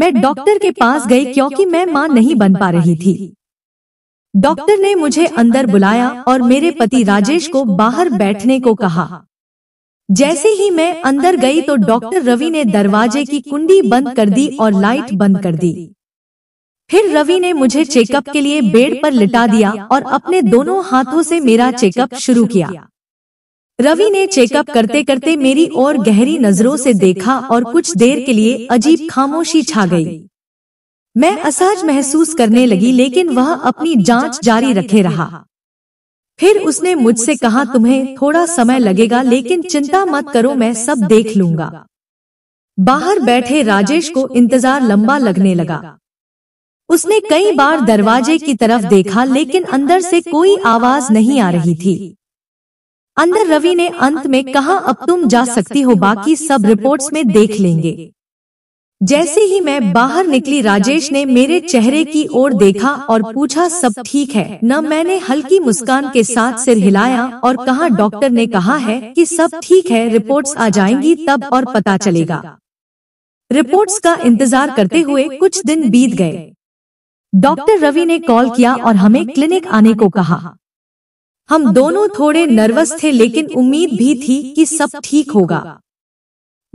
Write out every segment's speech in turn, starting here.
मैं डॉक्टर के पास गई क्योंकि मैं मां नहीं बन पा रही थी डॉक्टर ने मुझे अंदर बुलाया और मेरे पति राजेश को बाहर बैठने को कहा जैसे ही मैं अंदर गई तो, तो डॉक्टर रवि ने दरवाजे की कुंडी बंद कर दी और लाइट बंद कर दी फिर रवि ने मुझे चेकअप के लिए बेड पर लिटा दिया और अपने दोनों हाथों से मेरा चेकअप शुरू किया रवि ने चेकअप करते करते मेरी ओर गहरी नजरों से देखा और कुछ देर के लिए अजीब खामोशी छा गई मैं असहज महसूस करने लगी लेकिन वह अपनी जांच जारी रखे रहा फिर उसने मुझसे कहा तुम्हें थोड़ा समय लगेगा लेकिन चिंता मत करो मैं सब देख लूंगा बाहर बैठे राजेश को इंतजार लंबा लगने लगा उसने कई बार दरवाजे की तरफ देखा लेकिन अंदर से कोई आवाज नहीं आ रही थी अंदर रवि ने अंत में कहा अब तुम जा सकती हो बाकी सब रिपोर्ट्स में देख लेंगे जैसे ही मैं बाहर निकली राजेश ने मेरे चेहरे की ओर देखा और पूछा सब ठीक है न मैंने हल्की मुस्कान के साथ सिर हिलाया और कहा डॉक्टर ने कहा है कि सब ठीक है रिपोर्ट्स आ जाएंगी तब और पता चलेगा रिपोर्ट्स का इंतजार करते हुए कुछ दिन बीत गए डॉक्टर रवि ने कॉल किया और हमें क्लिनिक आने को कहा हम दोनों थोड़े नर्वस थे लेकिन उम्मीद भी थी कि सब ठीक होगा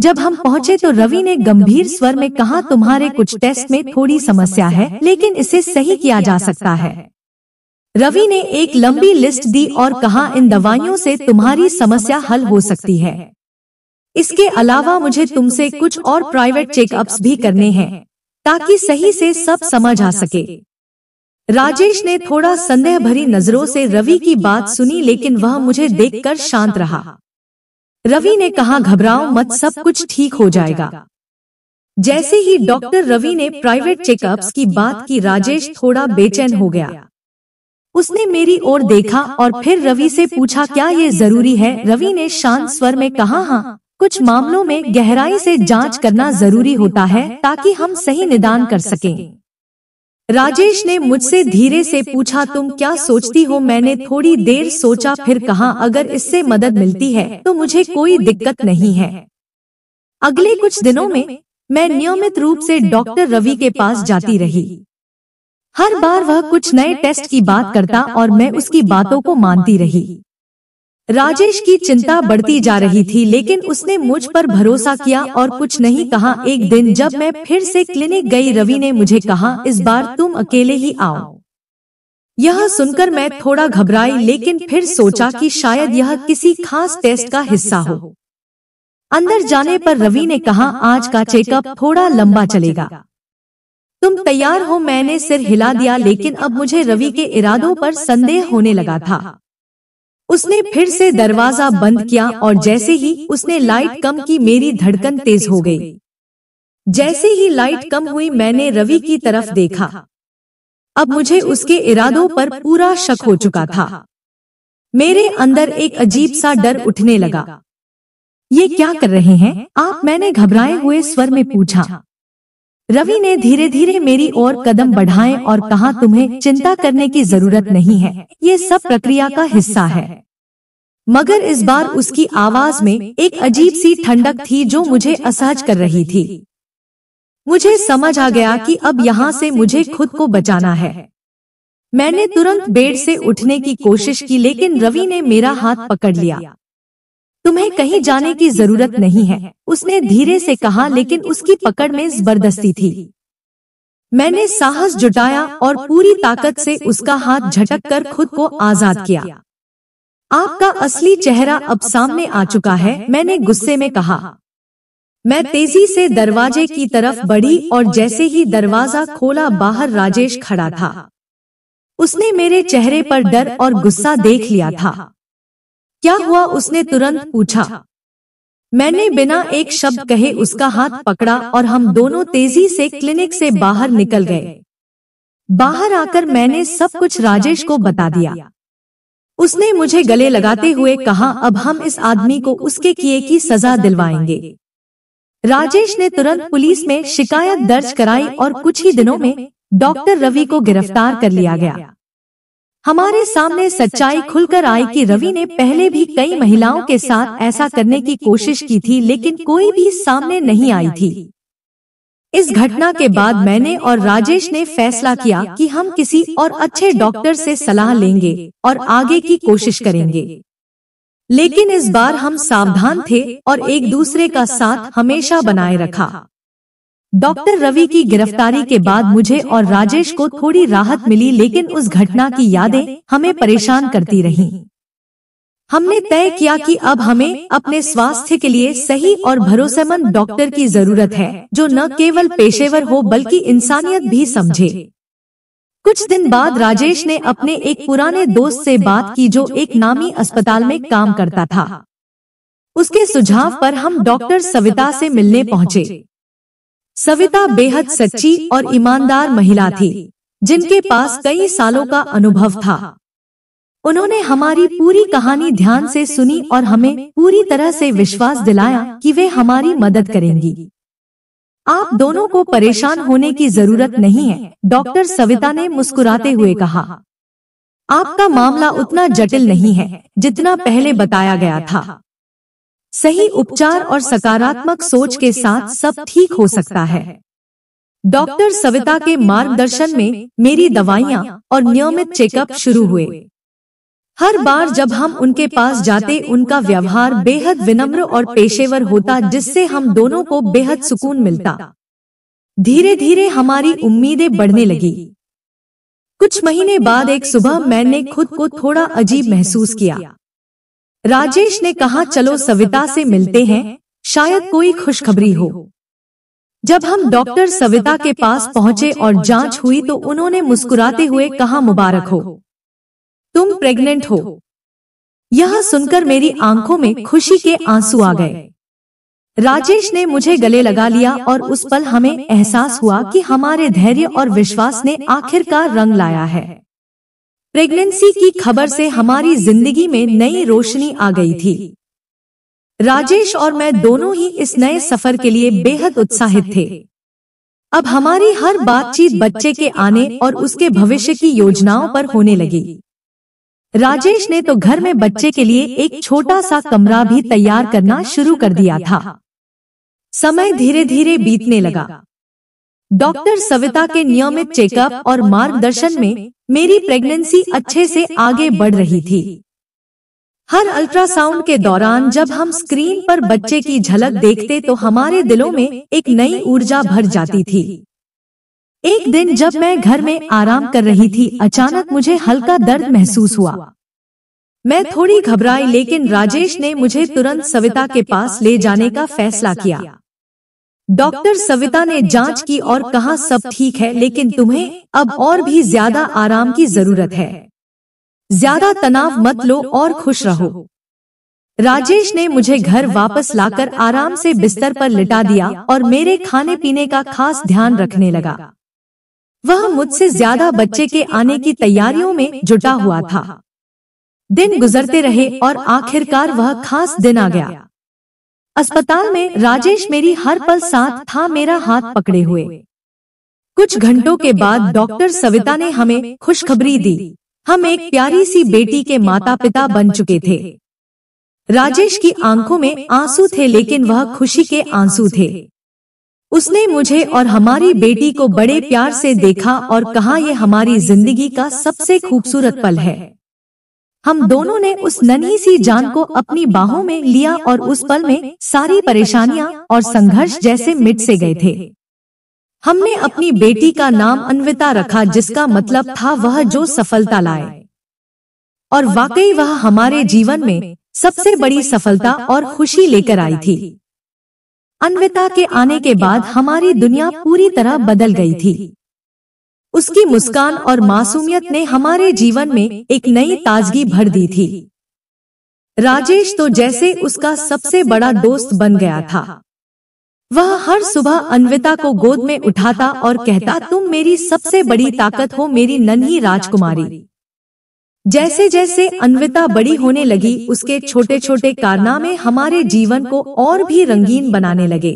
जब हम तो पहुंचे तो रवि ने गंभीर स्वर में कहा तुम्हारे कुछ टेस्ट में थोड़ी समस्या है लेकिन इसे सही किया जा सकता है रवि ने एक लंबी लिस्ट दी और कहा इन दवाइयों से तुम्हारी समस्या हल हो सकती है इसके अलावा मुझे तुमसे कुछ और प्राइवेट चेकअप्स भी करने हैं ताकि सही से सब समझ आ सके राजेश ने थोड़ा संदेह भरी नजरों से रवि की बात सुनी लेकिन वह मुझे देखकर शांत रहा रवि ने कहा घबराओ मत सब कुछ ठीक हो जाएगा जैसे ही डॉक्टर रवि ने प्राइवेट चेकअप्स की बात की राजेश थोड़ा बेचैन हो गया उसने मेरी ओर देखा और फिर रवि से पूछा क्या ये जरूरी है रवि ने शांत स्वर में कहा हाँ कुछ मामलों में गहराई से जांच करना जरूरी होता है ताकि हम सही निदान कर सकें राजेश ने मुझसे धीरे से पूछा तुम क्या सोचती हो मैंने थोड़ी देर सोचा फिर कहा अगर इससे मदद मिलती है तो मुझे कोई दिक्कत नहीं है अगले कुछ दिनों में मैं नियमित रूप से डॉक्टर रवि के पास जाती रही हर बार वह कुछ नए टेस्ट की बात करता और मैं उसकी बातों को मानती रही राजेश की चिंता बढ़ती जा रही थी लेकिन उसने मुझ पर भरोसा किया और कुछ नहीं कहा एक दिन जब मैं फिर से क्लिनिक गई रवि ने मुझे कहा इस बार तुम अकेले ही आओ यह सुनकर मैं थोड़ा घबराई लेकिन फिर सोचा कि शायद यह किसी खास टेस्ट का हिस्सा हो अंदर जाने पर रवि ने कहा आज का चेकअप थोड़ा लंबा चलेगा तुम तैयार हो मैंने सिर हिला दिया लेकिन अब मुझे रवि के इरादों पर संदेह होने लगा था उसने फिर से दरवाजा बंद किया और जैसे ही उसने लाइट कम की मेरी धड़कन तेज हो गई जैसे ही लाइट कम हुई मैंने रवि की तरफ देखा अब मुझे उसके इरादों पर पूरा शक हो चुका था मेरे अंदर एक अजीब सा डर उठने लगा ये क्या कर रहे हैं आप मैंने घबराए हुए स्वर में पूछा रवि ने धीरे धीरे मेरी ओर कदम बढ़ाए और कहा तुम्हें चिंता करने की जरूरत नहीं है ये सब प्रक्रिया का हिस्सा है मगर इस बार उसकी आवाज में एक अजीब सी ठंडक थी जो मुझे असहज कर रही थी मुझे समझ आ गया कि अब यहाँ से मुझे खुद को बचाना है मैंने तुरंत बेड से उठने की कोशिश की लेकिन रवि ने मेरा हाथ पकड़ लिया तुम्हें कहीं जाने की जरूरत नहीं है उसने धीरे से कहा लेकिन उसकी पकड़ में जबरदस्ती थी मैंने साहस जुटाया और पूरी ताकत से उसका हाथ झटक कर खुद को आजाद किया आपका असली चेहरा अब सामने आ चुका है मैंने गुस्से में कहा मैं तेजी से दरवाजे की तरफ बढ़ी और जैसे ही दरवाजा खोला बाहर राजेश खड़ा था उसने मेरे चेहरे पर डर और गुस्सा देख लिया था क्या हुआ उसने तुरंत पूछा मैंने बिना एक शब्द कहे उसका हाथ पकड़ा और हम दोनों तेजी से क्लिनिक से बाहर निकल गए बाहर आकर मैंने सब कुछ राजेश को बता दिया उसने मुझे गले लगाते हुए कहा अब हम इस आदमी को उसके किए की सजा दिलवाएंगे राजेश ने तुरंत पुलिस में शिकायत दर्ज कराई और कुछ ही दिनों में डॉक्टर रवि को गिरफ्तार कर लिया गया हमारे सामने सच्चाई खुलकर आई कि रवि ने पहले भी कई महिलाओं के साथ ऐसा करने की कोशिश की थी लेकिन कोई भी सामने नहीं आई थी इस घटना के बाद मैंने और राजेश ने फैसला किया कि हम किसी और अच्छे डॉक्टर से सलाह लेंगे और आगे की कोशिश करेंगे लेकिन इस बार हम सावधान थे और एक दूसरे का साथ हमेशा बनाए रखा डॉक्टर रवि की गिरफ्तारी के बाद मुझे और राजेश को थोड़ी राहत मिली लेकिन उस घटना की यादें हमें परेशान करती रहीं। हमने तय किया कि अब हमें अपने स्वास्थ्य के लिए सही और भरोसेमंद डॉक्टर की जरूरत है जो न केवल पेशेवर हो बल्कि इंसानियत भी समझे कुछ दिन बाद राजेश ने अपने एक पुराने दोस्त से बात की जो एक नामी अस्पताल में काम करता था उसके सुझाव पर हम डॉक्टर सविता से मिलने पहुंचे सविता बेहद सच्ची और ईमानदार महिला थी जिनके पास कई सालों का अनुभव था उन्होंने हमारी पूरी कहानी ध्यान से सुनी और हमें पूरी तरह से विश्वास दिलाया कि वे हमारी मदद करेंगी आप दोनों को परेशान होने की जरूरत नहीं है डॉक्टर सविता ने मुस्कुराते हुए कहा आपका मामला उतना जटिल नहीं है जितना पहले बताया गया था सही उपचार और सकारात्मक सोच के साथ सब ठीक हो सकता है डॉक्टर सविता के मार्गदर्शन में मेरी दवाइयाँ और नियमित चेकअप शुरू हुए हर बार जब हम उनके पास जाते उनका व्यवहार बेहद विनम्र और पेशेवर होता जिससे हम दोनों को बेहद सुकून मिलता धीरे धीरे हमारी उम्मीदें बढ़ने लगी कुछ महीने बाद एक सुबह मैंने खुद को थोड़ा अजीब महसूस किया राजेश ने कहा चलो सविता से मिलते हैं शायद कोई खुशखबरी हो जब हम डॉक्टर सविता के पास पहुंचे और जांच हुई तो उन्होंने मुस्कुराते हुए कहा मुबारक हो तुम प्रेग्नेंट हो यह सुनकर मेरी आंखों में खुशी के आंसू आ गए राजेश ने मुझे गले लगा लिया और उस पल हमें एहसास हुआ कि हमारे धैर्य और विश्वास ने आखिरकार रंग लाया है प्रेगनेंसी की खबर से हमारी जिंदगी में नई रोशनी आ गई थी राजेश और मैं दोनों ही इस नए सफर के लिए बेहद उत्साहित थे अब हमारी हर बातचीत बच्चे के आने और उसके भविष्य की योजनाओं पर होने लगी राजेश ने तो घर में बच्चे के लिए एक छोटा सा कमरा भी तैयार करना शुरू कर दिया था समय धीरे धीरे बीतने लगा डॉक्टर सविता के नियमित चेकअप और मार्गदर्शन में मेरी प्रेगनेंसी अच्छे से आगे बढ़ रही थी हर अल्ट्रासाउंड के दौरान जब हम स्क्रीन पर बच्चे की झलक देखते तो, तो हमारे दिलों में एक नई ऊर्जा भर जाती थी एक दिन जब मैं घर में आराम कर रही थी अचानक मुझे हल्का दर्द महसूस हुआ मैं थोड़ी घबराई लेकिन राजेश ने मुझे तुरंत सविता के पास ले जाने का फैसला किया डॉक्टर सविता ने जांच की और कहा सब ठीक है लेकिन तुम्हें अब और भी ज्यादा आराम की जरूरत है ज्यादा तनाव मत लो और खुश रहो राजेश ने मुझे घर वापस लाकर आराम से बिस्तर पर लिटा दिया और मेरे खाने पीने का खास ध्यान रखने लगा वह मुझसे ज्यादा बच्चे के आने की तैयारियों में जुटा हुआ था दिन गुजरते रहे और आखिरकार वह खास दिन आ गया अस्पताल में राजेश मेरी हर पल साथ था मेरा हाथ पकड़े हुए कुछ घंटों के बाद डॉक्टर सविता ने हमें खुशखबरी दी हम एक प्यारी सी बेटी के माता पिता बन चुके थे राजेश की आंखों में आंसू थे लेकिन वह खुशी के आंसू थे उसने मुझे और हमारी बेटी को बड़े प्यार से देखा और कहा यह हमारी जिंदगी का सबसे खूबसूरत पल है हम दोनों ने उस नन्ही सी जान को अपनी बाहों में लिया और उस पल में सारी परेशानियां और संघर्ष जैसे मिट से गए थे हमने अपनी बेटी का नाम अन्विता रखा जिसका मतलब, मतलब था वह जो सफलता लाए और वाकई वह हमारे जीवन में सबसे बड़ी सफलता और खुशी लेकर आई थी अन्विता के आने के बाद हमारी दुनिया पूरी तरह बदल गई थी उसकी मुस्कान और मासूमियत ने हमारे जीवन में एक नई ताजगी भर दी थी राजेश तो, तो जैसे उसका सबसे बड़ा दोस्त बन गया था वह हर सुबह अनविता को गोद में उठाता और कहता तुम मेरी सबसे बड़ी ताकत हो मेरी नन्ही राजकुमारी जैसे जैसे अन्विता बड़ी होने लगी उसके छोटे छोटे कारनामे हमारे जीवन को और भी रंगीन बनाने लगे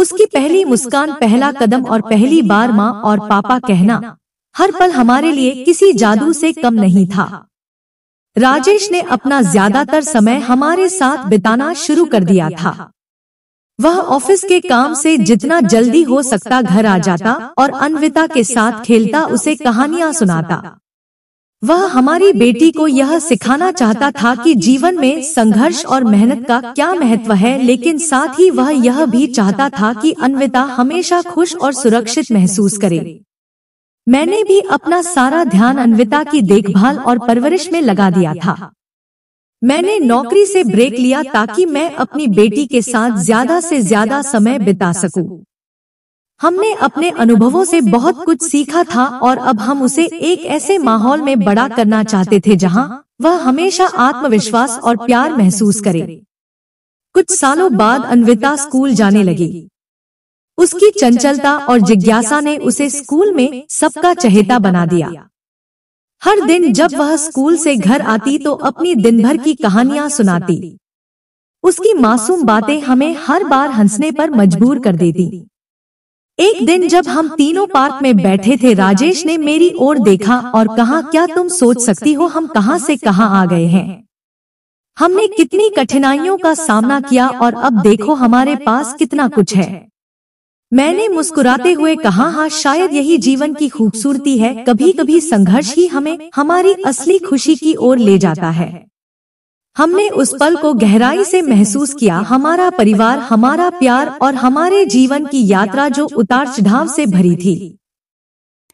उसकी पहली मुस्कान पहला कदम और पहली बार माँ और पापा कहना हर पल हमारे लिए किसी जादू से कम नहीं था राजेश ने अपना ज्यादातर समय हमारे साथ बिताना शुरू कर दिया था वह ऑफिस के काम से जितना जल्दी हो सकता घर आ जाता और अनविता के साथ खेलता उसे कहानियां सुनाता वह हमारी बेटी को यह सिखाना चाहता था कि जीवन में संघर्ष और मेहनत का क्या महत्व है लेकिन साथ ही वह यह भी चाहता था कि अन्विता हमेशा खुश और सुरक्षित महसूस करे मैंने भी अपना सारा ध्यान अन्विता की देखभाल और परवरिश में लगा दिया था मैंने नौकरी से ब्रेक लिया ताकि मैं अपनी बेटी के साथ ज्यादा से ज्यादा समय बिता सकूं। हमने अपने अनुभवों से बहुत कुछ सीखा था और अब हम उसे एक ऐसे माहौल में बड़ा करना चाहते थे जहां वह हमेशा आत्मविश्वास और प्यार महसूस करे कुछ सालों बाद अन्विता स्कूल जाने लगी उसकी चंचलता और जिज्ञासा ने उसे स्कूल में सबका चहेता बना दिया हर दिन जब वह स्कूल से घर आती तो, तो अपनी दिन भर की कहानियां सुनाती उसकी मासूम बातें हमें हर बार हंसने पर मजबूर कर देती एक दिन जब हम तीनों पार्क में बैठे थे राजेश ने मेरी ओर देखा और कहा क्या तुम सोच सकती हो हम कहां से कहां आ गए हैं हमने कितनी कठिनाइयों का सामना किया और अब देखो हमारे पास कितना कुछ है मैंने मुस्कुराते हुए कहा हाँ, हाँ शायद यही जीवन की खूबसूरती है कभी कभी संघर्ष ही हमें हमारी असली खुशी की ओर ले जाता है हमने उस पल को गहराई से महसूस किया हमारा परिवार हमारा प्यार और हमारे जीवन की यात्रा जो उतार चढ़ाव से भरी थी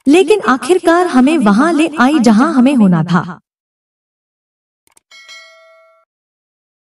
लेकिन आखिरकार हमें वहां ले आई जहां हमें होना था